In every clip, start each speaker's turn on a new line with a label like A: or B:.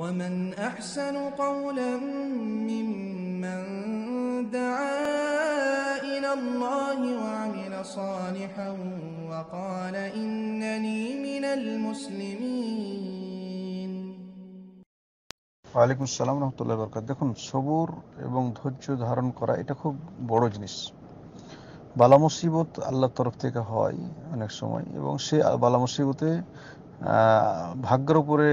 A: ومن أحسن قولا ممن دعا إلى الله وعمل صالحا وقال إنني من المسلمين
B: ওয়ালাইকুম আসসালাম রহমতুল্লাহ বরকাত দেখুন সবুর এবং ধৈর্য ধারণ করা এটা খুব বড় জিনিস বালা মুসিবত আল্লাহর তরফ থেকে হয় অনেক সময় এবং সে বালা মুসিবতে ভাগ্যের উপরে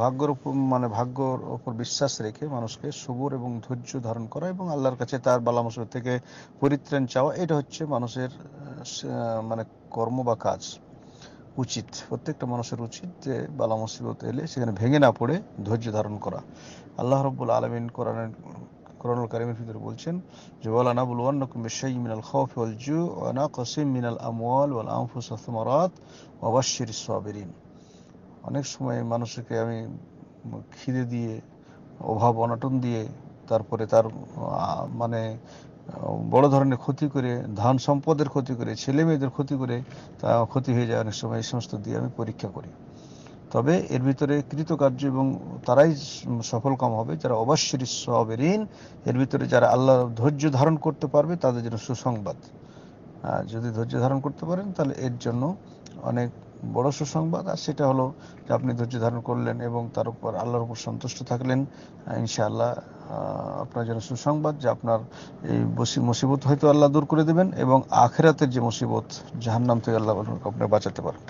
B: ভাগ্যর উপর মানে ভাগ্যর ওপর বিশ্বাস রেখে মানুষকে সবুর এবং ধৈর্য ধারণ করা এবং আল্লাহর কাছে তার বালা মুসিবত থেকে পরিত্রাণ চাওয়া এটা হচ্ছে মানুষের মানে কর্ম বা কাজ উচিত প্রত্যেকটা মানুষের উচিত যে বালা মুসিবত এলে সেখানে ভেঙে না পড়ে ধৈর্য ধারণ করা আল্লাহ রব্বুল আলমিন কোরআনের কোরআনুল কারিমের ভিতরে বলছেন যে ওয়ালা নাবলুওয়ান্নাকুম বিশাইইন মিনাল খফ ওয়াল জু ওয়া নাকসিম মিনাল আমওয়াল ওয়াল আনফুস সামারাত সাবিরিন অনেক সময় মানুষকে আমি খিদে দিয়ে অভাব অনটন দিয়ে তারপরে তার মানে বড় ধরনের ক্ষতি করে ধান সম্পদের ক্ষতি করে ছেলে মেয়েদের ক্ষতি করে তা ক্ষতি হয়ে যায় অনেক সময় এই সমস্ত দিয়ে আমি পরীক্ষা করি তবে এর ভিতরে কৃতকার্য এবং তারাই সফলকাম হবে যারা অবশ্যই ঋণ এর ভিতরে যারা আল্লাহ ধৈর্য ধারণ করতে পারবে তাদের জন্য সুসংবাদ যদি ধৈর্য ধারণ করতে পারেন তাহলে এর জন্য অনেক বড় সুসংবাদ আর সেটা হলো যে আপনি ধৈর্য ধারণ করলেন এবং তার উপর আল্লাহর উপর সন্তুষ্ট থাকলেন ইনশাআল্লাহ আপনার জন্য সুসংবাদ যে আপনার এই মুসিবত হয়তো আল্লাহ দূর করে দেবেন এবং আখেরাতের যে মুসিবত জাহান্নাম থেকে আল্লাহ আপনাকে বাঁচাতে পারেন